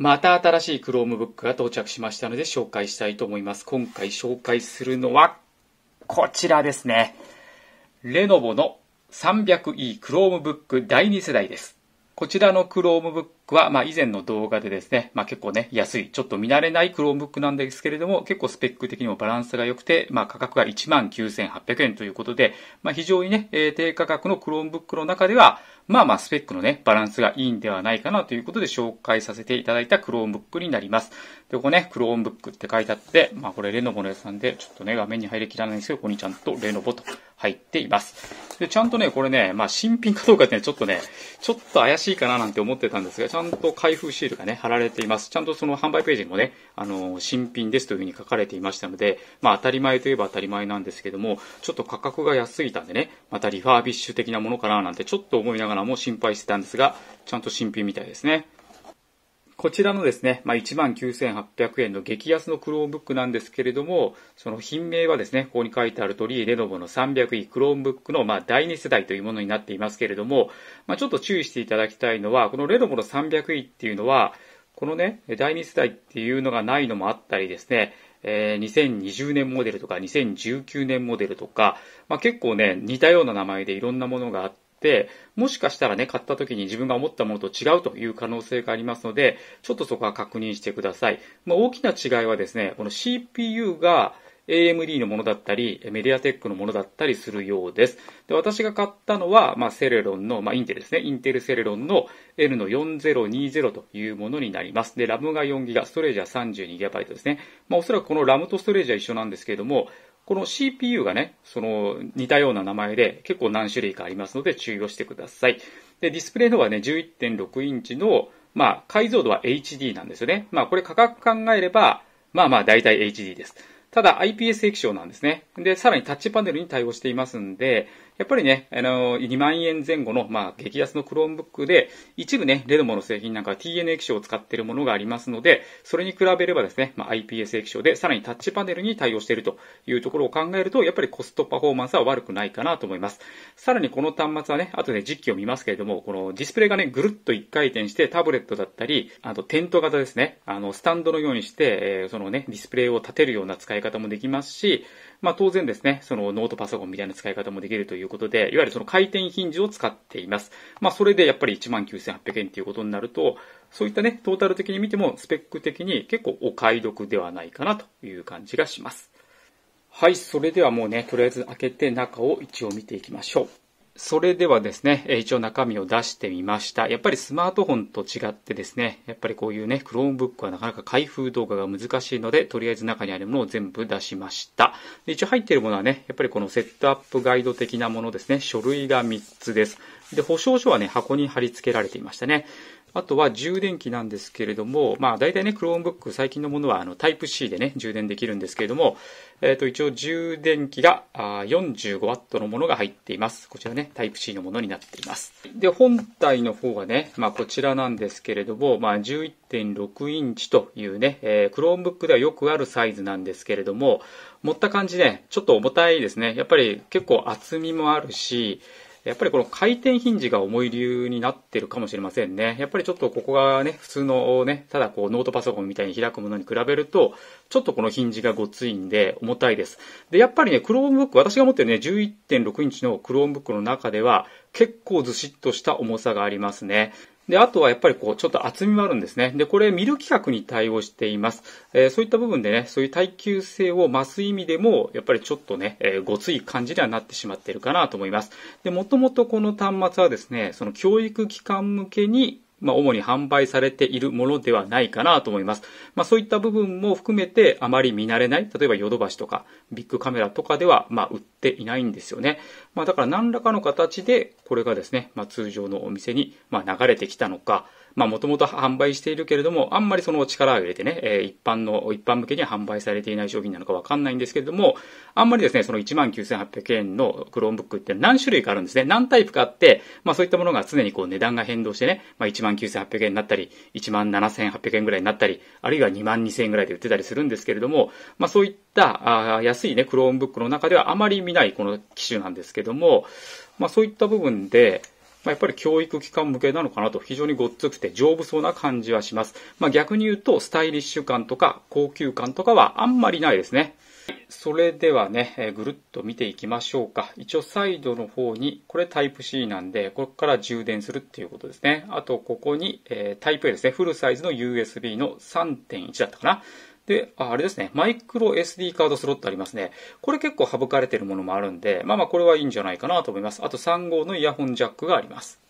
また新しい Chromebook が到着しましたので紹介したいと思います。今回紹介するのは、こちらですね。レノボの 300e Chromebook 第2世代です。こちらの Chromebook は、まあ、以前の動画でですね、まあ、結構ね、安い、ちょっと見慣れない Chromebook なんですけれども、結構スペック的にもバランスが良くて、まあ、価格が19,800円ということで、まあ、非常にね、えー、低価格の Chromebook の中では、まあまあ、スペックのね、バランスがいいんではないかなということで紹介させていただいた Chromebook になります。で、ここね、Chromebook って書いてあって、まあ、これレノボのやつなんで、ちょっとね、画面に入りきらないんですけど、ここにちゃんとレノボと入っています。で、ちゃんとね、これね、まあ、新品かどうかってね、ちょっとね、ちょっと怪しいかななんて思ってたんですが、ちゃんゃんと開封シールがね、貼られています。ちゃんとその販売ページにもね、あの、新品ですというふうに書かれていましたので、まあ当たり前といえば当たり前なんですけども、ちょっと価格が安すぎたんでね、またリファービッシュ的なものかななんてちょっと思いながらも心配してたんですが、ちゃんと新品みたいですね。こちらのですね、まあ、19,800円の激安のクローンブックなんですけれども、その品名はですね、ここに書いてある通り、レノボの 300E クローンブックのまあ第2世代というものになっていますけれども、まあ、ちょっと注意していただきたいのは、このレノボの 300E っていうのは、このね、第2世代っていうのがないのもあったりですね、えー、2020年モデルとか2019年モデルとか、まあ、結構ね、似たような名前でいろんなものがあって、、もしかしたらね、買った時に自分が思ったものと違うという可能性がありますので、ちょっとそこは確認してください。まあ、大きな違いはですね、この CPU が AMD のものだったり、メディアテックのものだったりするようです。で私が買ったのは、まあ、セレロンの、まあ、インテルですね。インテルセレロンの N の4020というものになります。で、ラムが 4GB、ストレージは 32GB ですね。まあ、おそらくこのラムとストレージは一緒なんですけれども、この CPU がね、その似たような名前で結構何種類かありますので注意をしてください。で、ディスプレイの方はね、11.6インチの、まあ、解像度は HD なんですよね。まあ、これ価格考えれば、まあまあ大体 HD です。ただ IPS 液晶なんですね。で、さらにタッチパネルに対応していますんで、やっぱりね、あの2万円前後の、まあ、激安の Chromebook で、一部ね、レドモの製品なんか TN 液晶を使っているものがありますので、それに比べればですね、まあ、IPS 液晶で、さらにタッチパネルに対応しているというところを考えると、やっぱりコストパフォーマンスは悪くないかなと思います。さらにこの端末はね、あとね、実機を見ますけれども、このディスプレイがね、ぐるっと一回転して、タブレットだったり、あとテント型ですね、あの、スタンドのようにして、えー、そのね、ディスプレイを立てるような使い方もできますし、まあ、当然ですね、そのノートパソコンみたいな使い方もできるということで、いわゆるその回転ヒンジを使っています。まあ、それでやっぱり19,800円っていうことになると、そういったね、トータル的に見てもスペック的に結構お買い得ではないかなという感じがします。はい、それではもうね、とりあえず開けて中を一応見ていきましょう。それではですね、一応中身を出してみました。やっぱりスマートフォンと違ってですね、やっぱりこういうね、Chromebook はなかなか開封動画が難しいので、とりあえず中にあるものを全部出しました。一応入っているものはね、やっぱりこのセットアップガイド的なものですね、書類が3つです。で、保証書はね、箱に貼り付けられていましたね。あとは充電器なんですけれども、まあ、大体ね、Chromebook 最近のものはあのタイプ C でね、充電できるんですけれども、えっ、ー、と、一応充電器が 45W のものが入っています。こちらね、タイプ C のものになっています。で、本体の方がね、まあ、こちらなんですけれども、まあ、11.6インチというね、えー、Chromebook ではよくあるサイズなんですけれども、持った感じね、ちょっと重たいですね。やっぱり結構厚みもあるし、やっぱりこの回転ヒンジが重い理由になってるかもしれませんね。やっぱりちょっとここがね、普通のね、ただこうノートパソコンみたいに開くものに比べると、ちょっとこのヒンジがごついんで重たいです。で、やっぱりね、Chromebook、私が持ってるね、11.6インチの Chromebook の中では、結構ずしっとした重さがありますね。で、あとはやっぱりこう、ちょっと厚みもあるんですね。で、これ、見る規格に対応しています。えー、そういった部分でね、そういう耐久性を増す意味でも、やっぱりちょっとね、えー、ごつい感じにはなってしまっているかなと思います。で、もともとこの端末はですね、その教育機関向けに、まあ、主に販売されているものではないかなと思います。まあ、そういった部分も含めて、あまり見慣れない、例えばヨドバシとか、ビッグカメラとかでは、まあ、売っていないんですよね。まあ、だから何らかの形で、これがですね、まあ、通常のお店に、まあ、流れてきたのか、まあ、もともと販売しているけれども、あんまりその力を入れてね、え一般の、一般向けには販売されていない商品なのかわかんないんですけれども、あんまりですね、その19,800円の Chromebook って何種類かあるんですね。何タイプかあって、まあ、そういったものが常にこう値段が変動してね、まあ、19,800円になったり、17,800円ぐらいになったり、あるいは22,000円ぐらいで売ってたりするんですけれども、まあ、そういった、あ安いね、Chromebook の中ではあまり見ないこの機種なんですけども、まあ、そういった部分で、まあ、やっぱり教育機関向けなのかなと非常にごっつくて丈夫そうな感じはします。まあ、逆に言うとスタイリッシュ感とか高級感とかはあんまりないですね。それではね、えー、ぐるっと見ていきましょうか。一応サイドの方に、これタイプ C なんで、ここから充電するっていうことですね。あと、ここに、えー、タイプ A ですね。フルサイズの USB の3.1だったかな。で、ああれですね、マイクロ SD カードスロットありますね。これ結構省かれてるものもあるんで、まあまあこれはいいんじゃないかなと思います。あと3号のイヤホンジャックがあります。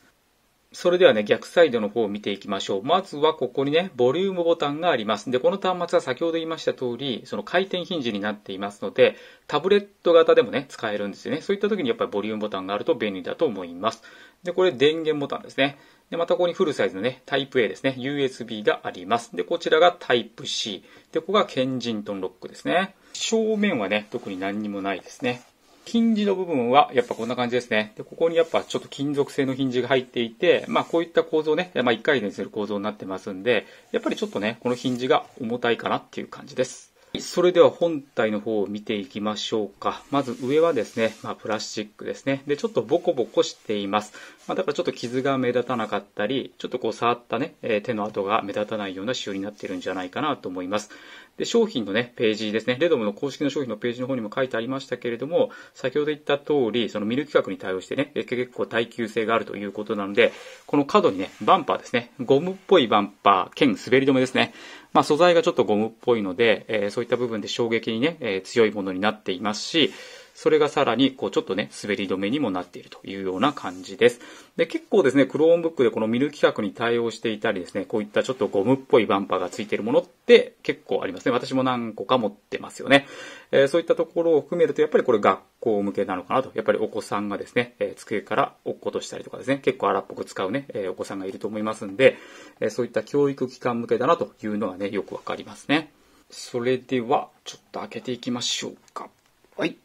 それではね、逆サイドの方を見ていきましょう。まずはここにね、ボリュームボタンがあります。で、この端末は先ほど言いました通り、その回転ヒンジになっていますので、タブレット型でもね、使えるんですよね。そういった時にやっぱりボリュームボタンがあると便利だと思います。で、これ電源ボタンですね。で、またここにフルサイズのね、タイプ A ですね、USB があります。で、こちらがタイプ C。で、ここがケンジントンロックですね。正面はね、特に何にもないですね。ヒンジの部分はやっぱこんな感じですね。で、ここにやっぱちょっと金属製のヒンジが入っていて、まあこういった構造ね、まあ一回転する構造になってますんで、やっぱりちょっとね、このヒンジが重たいかなっていう感じです。それでは本体の方を見ていきましょうか。まず上はですね、まあ、プラスチックですね。で、ちょっとボコボコしています。まあ、だからちょっと傷が目立たなかったり、ちょっとこう触ったね、え手の跡が目立たないような仕様になっているんじゃないかなと思います。で、商品のね、ページですね。レドムの公式の商品のページの方にも書いてありましたけれども、先ほど言った通り、そのミル企画に対応してね、結構耐久性があるということなので、この角にね、バンパーですね。ゴムっぽいバンパー、兼滑り止めですね。まあ、素材がちょっとゴムっぽいので、えー、そういった部分で衝撃にね、えー、強いものになっていますし、それがさらに、こう、ちょっとね、滑り止めにもなっているというような感じです。で、結構ですね、Chromebook でこのミル規格に対応していたりですね、こういったちょっとゴムっぽいバンパーがついているものって結構ありますね。私も何個か持ってますよね。えー、そういったところを含めると、やっぱりこれ学校向けなのかなと。やっぱりお子さんがですね、えー、机から落っことしたりとかですね、結構荒っぽく使うね、えー、お子さんがいると思いますんで、えー、そういった教育機関向けだなというのはね、よくわかりますね。それでは、ちょっと開けていきましょうか。はい。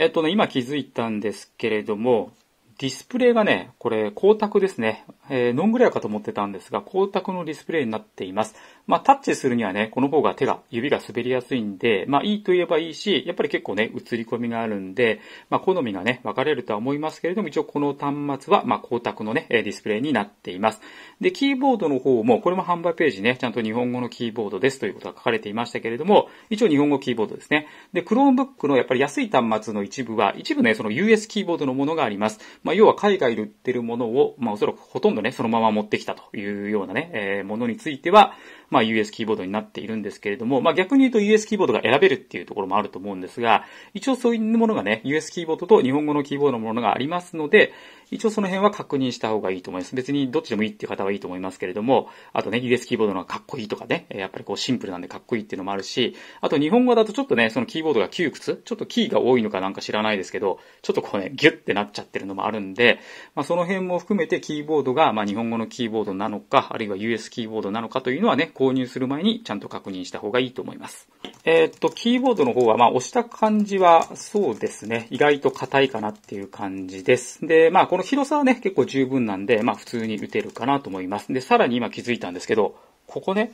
えっとね、今気づいたんですけれども、ディスプレイがね、これ光沢ですね。えー、ノングレアかと思ってたんですが、光沢のディスプレイになっています。まあ、タッチするにはね、この方が手が、指が滑りやすいんで、まあ、いいと言えばいいし、やっぱり結構ね、映り込みがあるんで、まあ、好みがね、分かれるとは思いますけれども、一応この端末は、まあ、光沢のね、ディスプレイになっています。で、キーボードの方も、これも販売ページね、ちゃんと日本語のキーボードですということが書かれていましたけれども、一応日本語キーボードですね。で、Chromebook のやっぱり安い端末の一部は、一部ね、その US キーボードのものがあります。まあ、要は海外で売ってるものを、まあ、おそらくほとんどね、そのまま持ってきたというようなね、えー、ものについては、まあ US キーボードになっているんですけれども、まあ逆に言うと US キーボードが選べるっていうところもあると思うんですが、一応そういうものがね、US キーボードと日本語のキーボードのものがありますので、一応その辺は確認した方がいいと思います。別にどっちでもいいっていう方はいいと思いますけれども、あとね、ギデスキーボードのがかっこいいとかね、やっぱりこうシンプルなんでかっこいいっていうのもあるし、あと日本語だとちょっとね、そのキーボードが窮屈、ちょっとキーが多いのかなんか知らないですけど、ちょっとこうね、ギュッてなっちゃってるのもあるんで、まあその辺も含めてキーボードが、まあ日本語のキーボードなのか、あるいは US キーボードなのかというのはね、購入する前にちゃんと確認した方がいいと思います。えー、っと、キーボードの方は、まあ押した感じは、そうですね、意外と硬いかなっていう感じです。で、まあこの広さはね、結構十分なんで、まあ普通に打てるかなと思います。で、さらに今気づいたんですけど、ここね、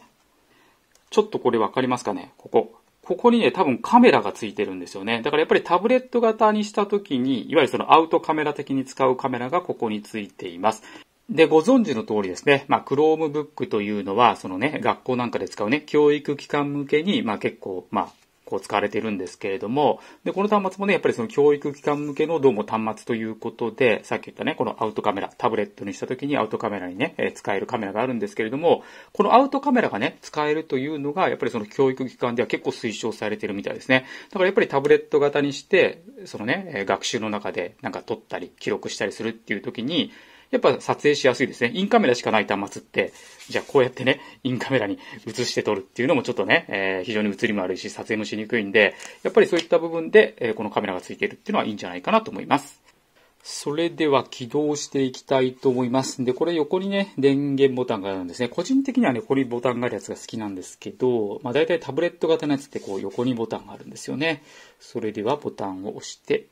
ちょっとこれわかりますかねここ。ここにね、多分カメラがついてるんですよね。だからやっぱりタブレット型にした時に、いわゆるそのアウトカメラ的に使うカメラがここについています。で、ご存知の通りですね、まあ、Chromebook というのは、そのね、学校なんかで使うね、教育機関向けに、まあ、結構、まあ、こ使われているんですけれども、で、この端末もね、やっぱりその教育機関向けのどうも端末ということで、さっき言ったね、このアウトカメラ、タブレットにした時にアウトカメラにね、え使えるカメラがあるんですけれども、このアウトカメラがね、使えるというのが、やっぱりその教育機関では結構推奨されてるみたいですね。だからやっぱりタブレット型にして、そのね、学習の中でなんか撮ったり、記録したりするっていう時に、やっぱ撮影しやすいですね。インカメラしかない端末って、じゃあこうやってね、インカメラに映して撮るっていうのもちょっとね、えー、非常に映りも悪いし、撮影もしにくいんで、やっぱりそういった部分で、えー、このカメラが付いているっていうのはいいんじゃないかなと思います。それでは起動していきたいと思いますで、これ横にね、電源ボタンがあるんですね。個人的にはね、ここにボタンがあるやつが好きなんですけど、まあ大体タブレット型のやつってこう横にボタンがあるんですよね。それではボタンを押して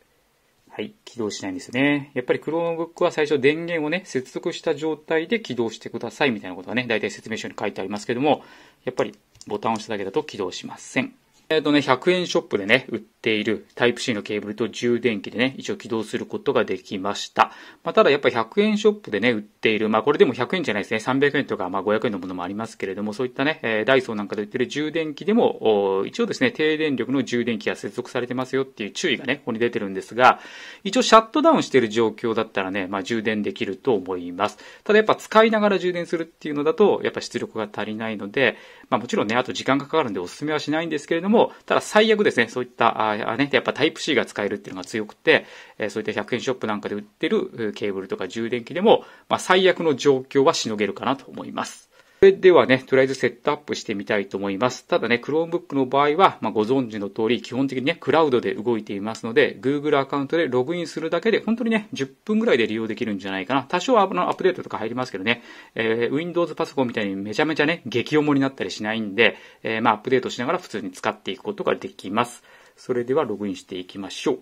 はい、起動しないんですね。やっぱり Chromebook は最初電源をね、接続した状態で起動してくださいみたいなことがね、大体説明書に書いてありますけども、やっぱりボタンを押しただけだと起動しません。えっ、ー、とね、100円ショップでね、売っているタイプ c のケーブルと充電器でね、一応起動することができました。まあ、ただやっぱ100円ショップでね、売っている、まあ、これでも100円じゃないですね、300円とか、まあ、500円のものもありますけれども、そういったね、えダイソーなんかで売ってる充電器でも、一応ですね、低電力の充電器が接続されてますよっていう注意がね、ここに出てるんですが、一応シャットダウンしている状況だったらね、まあ、充電できると思います。ただやっぱ使いながら充電するっていうのだと、やっぱ出力が足りないので、まあもちろんね、あと時間がかかるんでおすすめはしないんですけれども、ただ最悪ですね、そういった、ああね、やっぱタイプ C が使えるっていうのが強くて、えそういった100円ショップなんかで売ってるケーブルとか充電器でも、まあ最悪の状況はしのげるかなと思います。それではね、とりあえずセットアップしてみたいと思います。ただね、Chromebook の場合は、まあ、ご存知の通り、基本的にね、クラウドで動いていますので、Google アカウントでログインするだけで、本当にね、10分ぐらいで利用できるんじゃないかな。多少アップデートとか入りますけどね、えー、Windows パソコンみたいにめちゃめちゃね、激重になったりしないんで、えー、まあ、アップデートしながら普通に使っていくことができます。それではログインしていきましょう。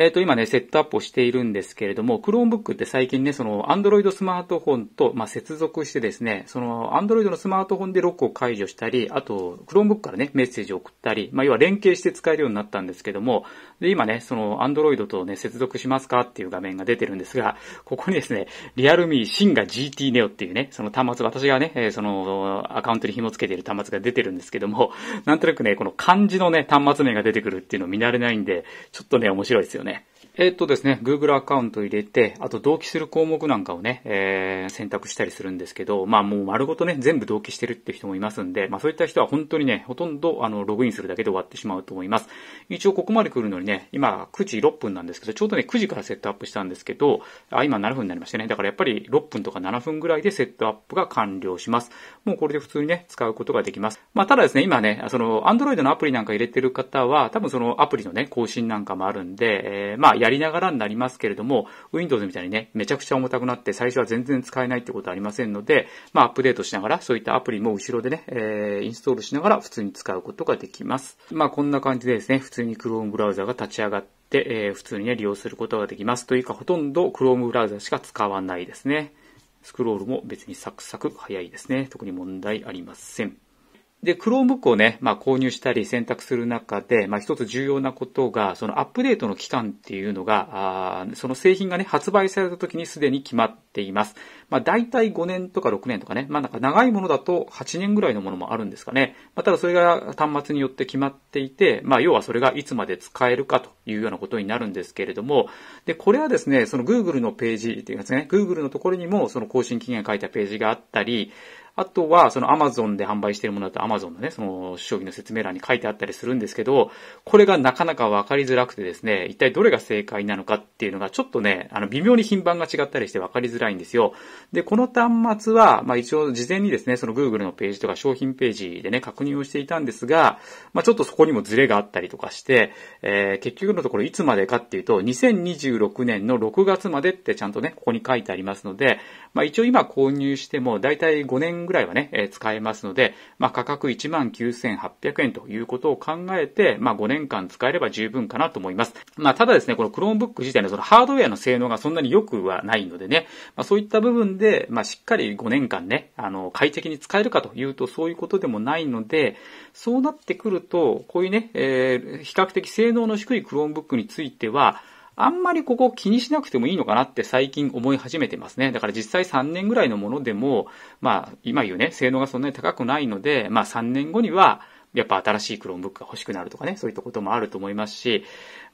えっ、ー、と、今ね、セットアップをしているんですけれども、Chromebook って最近ね、その、Android スマートフォンと、まあ、接続してですね、その、Android のスマートフォンでロックを解除したり、あと、Chromebook からね、メッセージを送ったり、まあ、要は連携して使えるようになったんですけども、で、今ね、その、Android とね、接続しますかっていう画面が出てるんですが、ここにですね、リアルミーシン n GT Neo っていうね、その端末、私がね、えその、アカウントに紐付けている端末が出てるんですけども、なんとなくね、この漢字のね、端末名が出てくるっていうの見慣れないんで、ちょっとね、面白いですよね。Giappone. えっ、とですね、Google アカウント入れて、あと同期する項目なんかをね、えー、選択したりするんですけど、まあもう丸ごとね、全部同期してるって人もいますんで、まあそういった人は本当にね、ほとんどあの、ログインするだけで終わってしまうと思います。一応ここまで来るのにね、今9時6分なんですけど、ちょうどね、9時からセットアップしたんですけど、あ、今7分になりましたね。だからやっぱり6分とか7分ぐらいでセットアップが完了します。もうこれで普通にね、使うことができます。まあただですね、今ね、その、Android のアプリなんか入れてる方は、多分そのアプリのね、更新なんかもあるんで、えー、まあやりながらになりますけれども、Windows みたいにね、めちゃくちゃ重たくなって最初は全然使えないってことはありませんので、まあアップデートしながら、そういったアプリも後ろでね、えー、インストールしながら普通に使うことができます。まあこんな感じでですね、普通に Chrome ブラウザが立ち上がって、えー、普通にね、利用することができます。というか、ほとんど Chrome ブラウザしか使わないですね。スクロールも別にサクサク早いですね。特に問題ありません。で、Chromebook をね、まあ、購入したり選択する中で、まあ、一つ重要なことが、そのアップデートの期間っていうのが、あその製品がね、発売された時にすでに決まっています。まあ、大体5年とか6年とかね、まあ、なんか長いものだと8年ぐらいのものもあるんですかね。まあ、ただそれが端末によって決まっていて、まあ、要はそれがいつまで使えるかというようなことになるんですけれども、で、これはですね、その Google のページっていうですね、Google のところにもその更新期限書いたページがあったり、あとは、その Amazon で販売しているものだと Amazon のね、その商品の説明欄に書いてあったりするんですけど、これがなかなかわかりづらくてですね、一体どれが正解なのかっていうのがちょっとね、あの、微妙に品番が違ったりしてわかりづらいんですよ。で、この端末は、まあ一応事前にですね、その Google のページとか商品ページでね、確認をしていたんですが、まあちょっとそこにもズレがあったりとかして、えー、結局のところいつまでかっていうと、2026年の6月までってちゃんとね、ここに書いてありますので、まあ一応今購入しても、だいたい5年ぐらいはね、え使えますので、まあ、価格19,800円ということを考えて、まあ、5年間使えれば十分かなと思います。まあ、ただですね、この Chromebook 自体のそのハードウェアの性能がそんなに良くはないのでね、まあ、そういった部分で、まあ、しっかり5年間ね、あの、快適に使えるかというとそういうことでもないので、そうなってくると、こういうね、えー、比較的性能の低い Chromebook については、あんまりここ気にしなくてもいいのかなって最近思い始めてますね。だから実際3年ぐらいのものでも、まあ今言うね、性能がそんなに高くないので、まあ3年後には、やっぱ新しい Chromebook が欲しくなるとかね、そういったこともあると思いますし、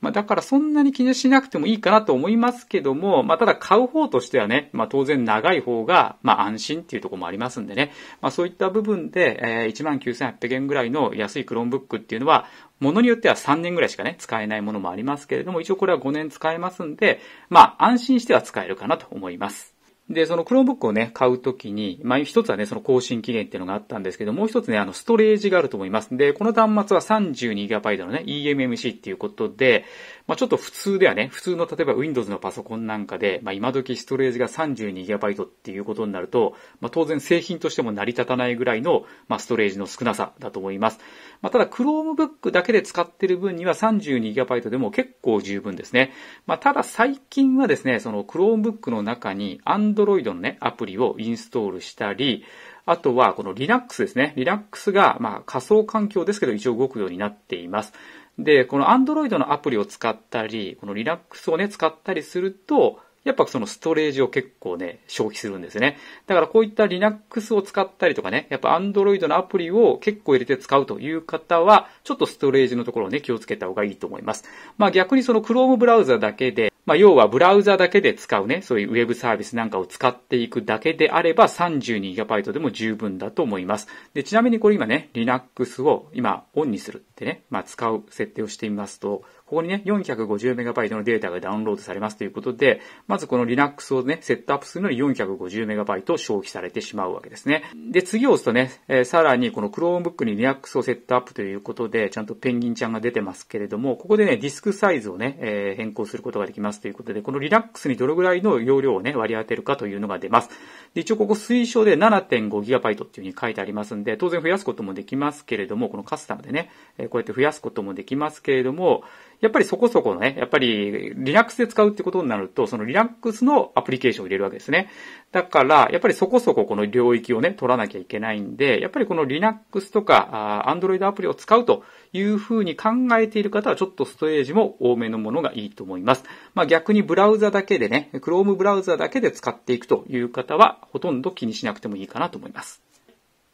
まあだからそんなに気にしなくてもいいかなと思いますけども、まあただ買う方としてはね、まあ当然長い方が、まあ安心っていうところもありますんでね、まあそういった部分で、えー、19,800円ぐらいの安い Chromebook っていうのは、ものによっては3年ぐらいしかね、使えないものもありますけれども、一応これは5年使えますんで、まあ安心しては使えるかなと思います。で、その Chromebook をね、買うときに、まあ、一つはね、その更新期限っていうのがあったんですけど、もう一つね、あの、ストレージがあると思います。で、この端末は 32GB のね、eMMC っていうことで、まあ、ちょっと普通ではね、普通の例えば Windows のパソコンなんかで、まあ、今時ストレージが 32GB っていうことになると、まあ、当然製品としても成り立たないぐらいの、まあ、ストレージの少なさだと思います。まあ、ただ Chromebook だけで使ってる分には 32GB でも結構十分ですね。まあ、ただ最近はですね、その Chromebook の中に Android のね、アプリをインストールしたり、あとはこの Linux ですね。Linux がまあ仮想環境ですけど一応動くようになっています。で、この Android のアプリを使ったり、この Linux をね、使ったりすると、やっぱそのストレージを結構ね、消費するんですね。だからこういった Linux を使ったりとかね、やっぱ Android のアプリを結構入れて使うという方は、ちょっとストレージのところをね、気をつけた方がいいと思います。まあ逆にその Chrome ブラウザだけで、まあ、要はブラウザだけで使うね、そういうウェブサービスなんかを使っていくだけであれば 32GB でも十分だと思います。で、ちなみにこれ今ね、Linux を今オンにするってね、まあ、使う設定をしてみますと、ここにね、450MB のデータがダウンロードされますということで、まずこの Linux をね、セットアップするのに 450MB 消費されてしまうわけですね。で、次を押すとね、えー、さらにこの Chromebook に Linux をセットアップということで、ちゃんとペンギンちゃんが出てますけれども、ここでね、ディスクサイズをね、えー、変更することができますということで、この Linux にどれぐらいの容量をね、割り当てるかというのが出ます。で、一応ここ推奨で 7.5GB っていうふうに書いてありますんで、当然増やすこともできますけれども、このカスタムでね、こうやって増やすこともできますけれども、やっぱりそこそこのね、やっぱり Linux で使うってことになると、その Linux のアプリケーションを入れるわけですね。だから、やっぱりそこそここの領域をね、取らなきゃいけないんで、やっぱりこの Linux とか Android アプリを使うというふうに考えている方は、ちょっとストレージも多めのものがいいと思います。まあ逆にブラウザだけでね、Chrome ブラウザだけで使っていくという方は、ほとんど気にしなくてもいいかなと思います。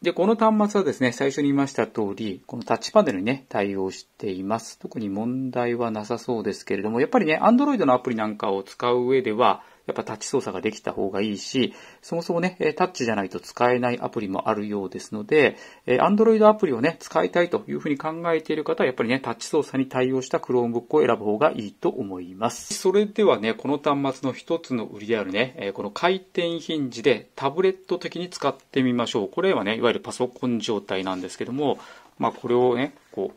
で、この端末はですね、最初に言いました通り、このタッチパネルにね、対応しています。特に問題はなさそうですけれども、やっぱりね、Android のアプリなんかを使う上では、やっぱタッチ操作ができた方がいいし、そもそもね、タッチじゃないと使えないアプリもあるようですので、Android アプリをね、使いたいというふうに考えている方は、やっぱりね、タッチ操作に対応した Chromebook を選ぶ方がいいと思います。それではね、この端末の一つの売りであるね、この回転ヒンジでタブレット的に使ってみましょう。これはね、いわゆるパソコン状態なんですけども、まあこれをね、こ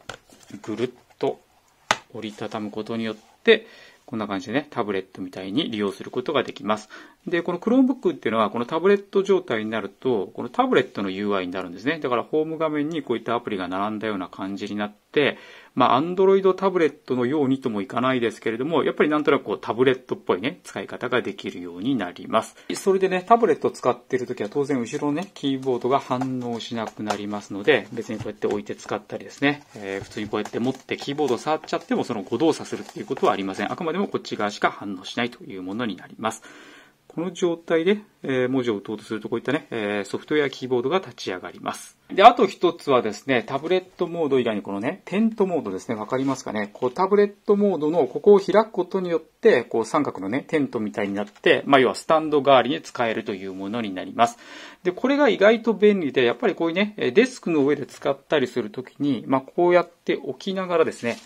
う、ぐるっと折りたたむことによって、こんな感じでね、タブレットみたいに利用することができます。で、この Chromebook っていうのは、このタブレット状態になると、このタブレットの UI になるんですね。だから、ホーム画面にこういったアプリが並んだような感じになって、まあ、Android タブレットのようにともいかないですけれども、やっぱりなんとなくこうタブレットっぽいね、使い方ができるようになります。それでね、タブレットを使っているときは当然後ろのね、キーボードが反応しなくなりますので、別にこうやって置いて使ったりですね、えー、普通にこうやって持ってキーボードを触っちゃってもその誤動作するっていうことはありません。あくまでもこっち側しか反応しないというものになります。この状態で、え文字を打とうとするとこういったね、えソフトウェアキーボードが立ち上がります。で、あと一つはですね、タブレットモード以外にこのね、テントモードですね、わかりますかね。こうタブレットモードのここを開くことによって、こう三角のね、テントみたいになって、まあ要はスタンド代わりに使えるというものになります。で、これが意外と便利で、やっぱりこういうね、デスクの上で使ったりするときに、まあこうやって置きながらですね、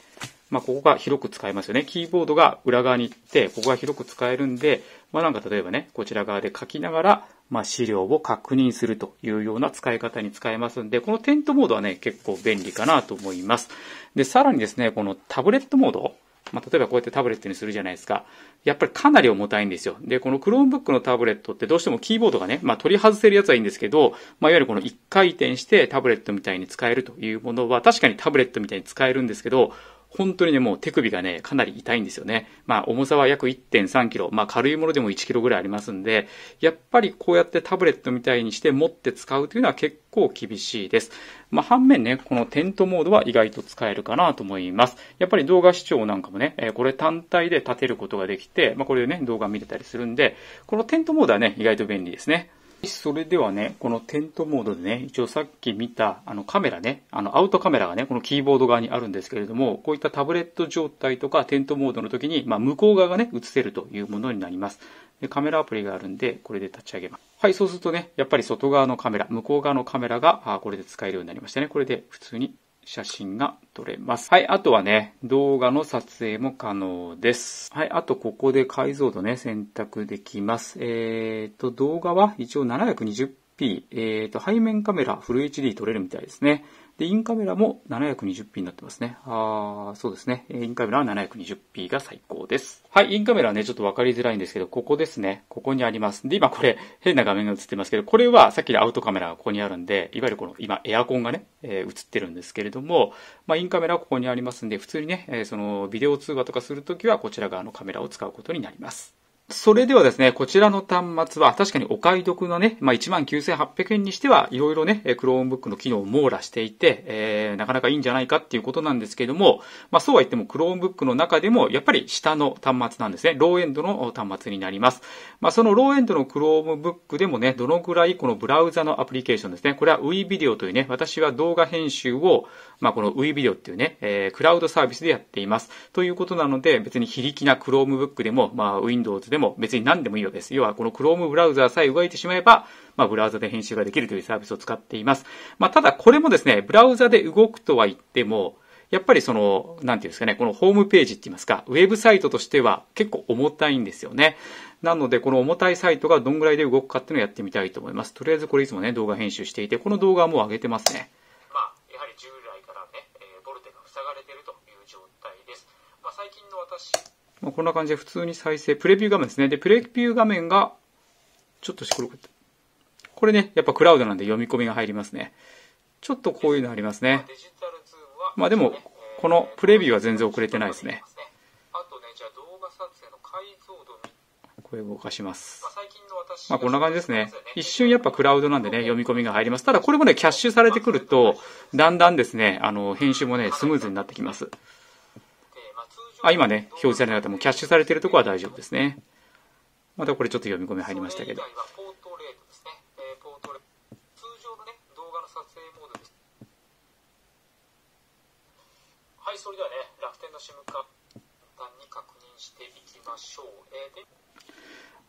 まあ、ここが広く使えますよね。キーボードが裏側に行って、ここが広く使えるんで、まあなんか例えばね、こちら側で書きながら、まあ資料を確認するというような使い方に使えますんで、このテントモードはね、結構便利かなと思います。で、さらにですね、このタブレットモード、まあ、例えばこうやってタブレットにするじゃないですか。やっぱりかなり重たいんですよ。で、この Chromebook のタブレットってどうしてもキーボードがね、まあ、取り外せるやつはいいんですけど、まあ、いわゆるこの1回転してタブレットみたいに使えるというものは、確かにタブレットみたいに使えるんですけど、本当にね、もう手首がね、かなり痛いんですよね。まあ、重さは約1.3キロ。まあ、軽いものでも1キロぐらいありますんで、やっぱりこうやってタブレットみたいにして持って使うというのは結構厳しいです。まあ、反面ね、このテントモードは意外と使えるかなと思います。やっぱり動画視聴なんかもね、えこれ単体で立てることができて、まあ、これでね、動画見れたりするんで、このテントモードはね、意外と便利ですね。それではね、このテントモードでね、一応さっき見たあのカメラね、あのアウトカメラがね、このキーボード側にあるんですけれども、こういったタブレット状態とかテントモードの時に、まあ、向こう側がね、映せるというものになります。でカメラアプリがあるんで、これで立ち上げます。はい、そうするとね、やっぱり外側のカメラ、向こう側のカメラが、あこれで使えるようになりましたね。これで普通に写真が撮れます。はい、あとはね、動画の撮影も可能です。はい、あとここで解像度ね、選択できます。えーと、動画は一応 720p、えーと、背面カメラフル HD 撮れるみたいですね。で、インカメラも 720p になってますね。あそうですね。インカメラは 720p が最高です。はい、インカメラはね、ちょっとわかりづらいんですけど、ここですね。ここにあります。で、今これ、変な画面が映ってますけど、これはさっきのアウトカメラがここにあるんで、いわゆるこの今エアコンがね、えー、映ってるんですけれども、まあ、インカメラはここにありますんで、普通にね、えー、そのビデオ通話とかするときは、こちら側のカメラを使うことになります。それではですね、こちらの端末は確かにお買い得のね、まあ、19,800円にしてはいろいろね、Chromebook の機能を網羅していて、えー、なかなかいいんじゃないかっていうことなんですけれども、まあ、そうは言っても Chromebook の中でもやっぱり下の端末なんですね。ローエンドの端末になります。まあ、そのローエンドの Chromebook でもね、どのくらいこのブラウザのアプリケーションですね、これは WeVideo というね、私は動画編集を、まあ、この WeVideo っていうね、えー、クラウドサービスでやっています。ということなので、別に非力な Chromebook でも、まあ、Windows でもでも別に何でもいいようです。要はこの Chrome ブラウザーさえ動いてしまえば、まあ、ブラウザで編集ができるというサービスを使っています。まあ、ただこれもですね、ブラウザで動くとは言っても、やっぱりその、なんていうんですかね、このホームページって言いますか、ウェブサイトとしては結構重たいんですよね。なので、この重たいサイトがどんぐらいで動くかっていうのをやってみたいと思います。とりあえずこれいつもね、動画編集していて、この動画はもう上げてますね。まあ、やはり従来からね、えー、ボルテが塞がれているという状態です。まあ、最近の私まあ、こんな感じで普通に再生、プレビュー画面ですね。で、プレビュー画面が、ちょっとしころこれね、やっぱクラウドなんで読み込みが入りますね。ちょっとこういうのありますね。まあでも、このプレビューは全然遅れてないですね。これ動かします。まあこんな感じですね。一瞬やっぱクラウドなんでね、読み込みが入ります。ただこれもね、キャッシュされてくると、だんだんですね、あの、編集もね、スムーズになってきます。あ、今ね、表示されなかった。もうキャッシュされてるとこは大丈夫ですね。またこれちょっと読み込み入りましたけど。はい、それではね、楽天の SIM 簡単に確認していきましょう。えー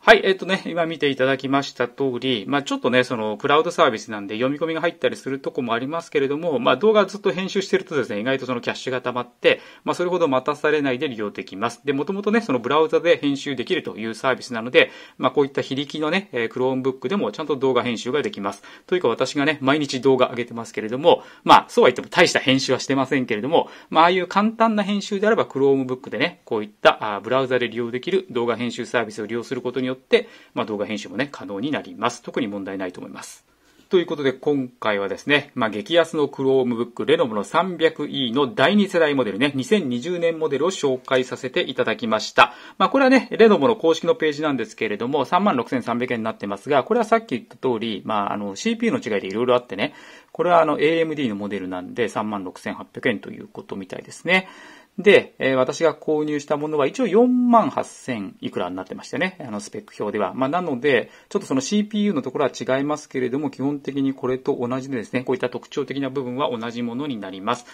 はい、えっ、とね、今見ていただきました通り、まあちょっとね、そのクラウドサービスなんで読み込みが入ったりするとこもありますけれども、まあ動画ずっと編集してるとですね、意外とそのキャッシュが溜まって、まあそれほど待たされないで利用できます。で、もともとね、そのブラウザで編集できるというサービスなので、まあこういった非力のね、Chromebook でもちゃんと動画編集ができます。というか私がね、毎日動画上げてますけれども、まあそうは言っても大した編集はしてませんけれども、まあああいう簡単な編集であれば Chromebook でね、こういったブラウザで利用できる動画編集サービスを利用することによって、まあ、動画編集もね、可能になります。特に問題ないと思います。ということで今回はですね、まあ、激安の Chromebook レノ o の 300E の第2世代モデルね、2020年モデルを紹介させていただきました。まあ、これはね、レノ o の公式のページなんですけれども、36,300円になってますが、これはさっき言った通り、まあ、あの、CPU の違いでいろいろあってね、これはあの、AMD のモデルなんで36,800円ということみたいですね。で、えー、私が購入したものは一応4万8000いくらになってましたね。あのスペック表では。まあ、なので、ちょっとその CPU のところは違いますけれども、基本的にこれと同じでですね、こういった特徴的な部分は同じものになります。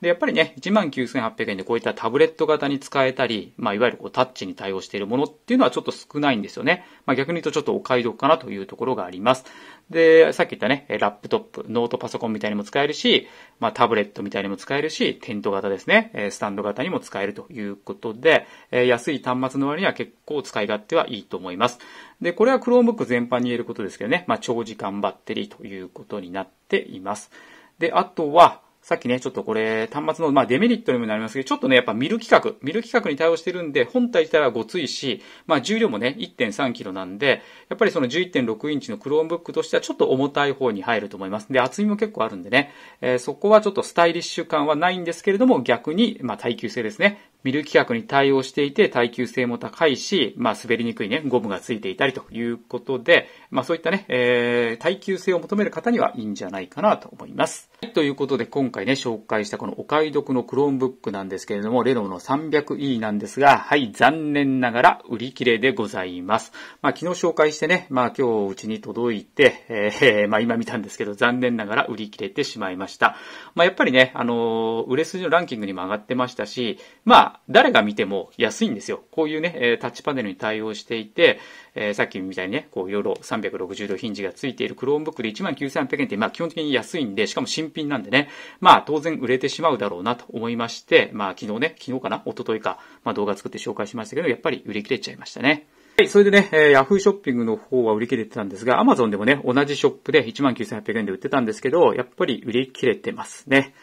で、やっぱりね、19,800円でこういったタブレット型に使えたり、まあ、いわゆるこうタッチに対応しているものっていうのはちょっと少ないんですよね。まあ、逆に言うとちょっとお買い得かなというところがあります。で、さっき言ったね、ラップトップ、ノートパソコンみたいにも使えるし、まあ、タブレットみたいにも使えるし、テント型ですね、スタンド型方にも使えるということで、え安い端末の割には結構使い勝手はいいと思います。で、これは Chromebook 全般に言えることですけどね、まあ、長時間バッテリーということになっています。で、あとは、さっきね、ちょっとこれ、端末の、まあ、デメリットにもなりますけど、ちょっとね、やっぱ見る企画、見る企画に対応してるんで、本体自体はごついし、まあ、重量もね、1.3キロなんで、やっぱりその11.6インチの Chromebook としてはちょっと重たい方に入ると思います。で、厚みも結構あるんでね、えー、そこはちょっとスタイリッシュ感はないんですけれども、逆に、まあ、耐久性ですね。見る企画に対応していて、耐久性も高いし、まあ、滑りにくいね、ゴムがついていたりということで、まあ、そういったね、えー、耐久性を求める方にはいいんじゃないかなと思います。はい、ということで今回ね、紹介したこのお買い得の Chromebook なんですけれども、レノの 300E なんですが、はい、残念ながら売り切れでございます。まあ昨日紹介してね、まあ今日うちに届いて、えー、まあ今見たんですけど、残念ながら売り切れてしまいました。まあやっぱりね、あのー、売れ筋のランキングにも上がってましたし、まあ誰が見ても安いんですよ。こういうね、タッチパネルに対応していて、えー、さっきみたいにね、こういろいろ360度ヒンジがついている Chromebook で19,800円って、まあ基本的に安いんで、しかも新品なんでね、まあ当然売れてしまうだろうなと思いまして、まあ昨日ね、昨日かな一昨日か、まあ動画作って紹介しましたけど、やっぱり売り切れちゃいましたね。はい、それでね、えー、Yahoo ショッピングの方は売り切れてたんですが、Amazon でもね、同じショップで19,800円で売ってたんですけど、やっぱり売り切れてますね。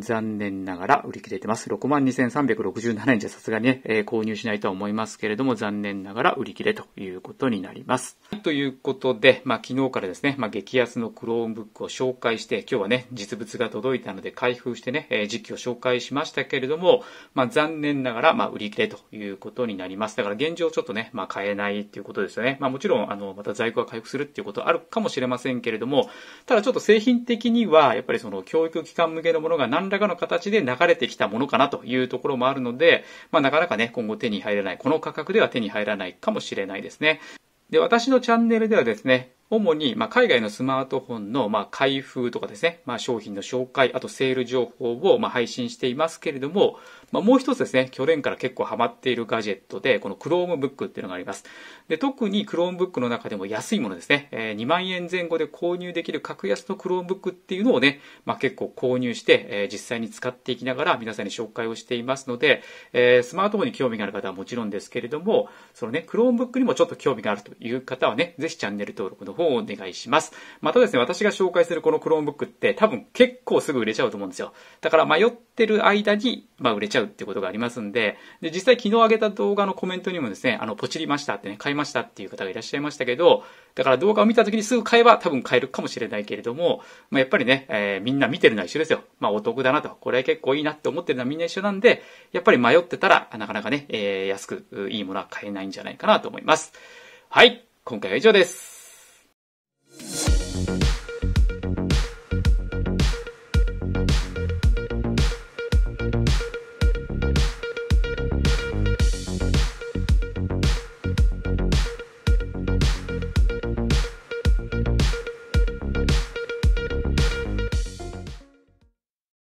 残念ながら売り切れてます。62,367円じゃさすがにね、えー、購入しないとは思いますけれども、残念ながら売り切れということになります。ということで、まあ、昨日からですね、まあ、激安のクローンブックを紹介して、今日はね、実物が届いたので開封してね、えー、時期を紹介しましたけれども、まあ、残念ながら、まあ、売り切れということになります。だから現状ちょっとね、まあ、買えないっていうことですよね。まあ、もちろん、あの、また在庫が回復するっていうことあるかもしれませんけれども、ただちょっと製品的には、やっぱりその教育機関向けのものが何何らかの形で流れてきたものかなというところもあるので、まあ、なかなかね、今後手に入らない、この価格では手に入らないかもしれないですね。で、私のチャンネルではですね、主に、ま海外のスマートフォンの、ま開封とかですね、まあ、商品の紹介、あとセール情報を、ま配信していますけれども、まあ、もう一つですね、去年から結構ハマっているガジェットで、この Chromebook っていうのがあります。で、特に Chromebook の中でも安いものですね、えー、2万円前後で購入できる格安の Chromebook っていうのをね、まあ、結構購入して、えー、実際に使っていきながら皆さんに紹介をしていますので、えー、スマートフォンに興味がある方はもちろんですけれども、そのね、Chromebook にもちょっと興味があるという方はね、ぜひチャンネル登録の方をお願いします。またですね、私が紹介するこの Chromebook って多分結構すぐ売れちゃうと思うんですよ。だから迷っってる間に、まあ、売れちゃうってことがありますんで、で、実際昨日上げた動画のコメントにもですね、あの、ポチりましたってね、買いましたっていう方がいらっしゃいましたけど、だから動画を見た時にすぐ買えば多分買えるかもしれないけれども、まあ、やっぱりね、えー、みんな見てるのは一緒ですよ。まあ、お得だなと、これ結構いいなって思ってるのはみんな一緒なんで、やっぱり迷ってたら、なかなかね、えー、安くいいものは買えないんじゃないかなと思います。はい、今回は以上です。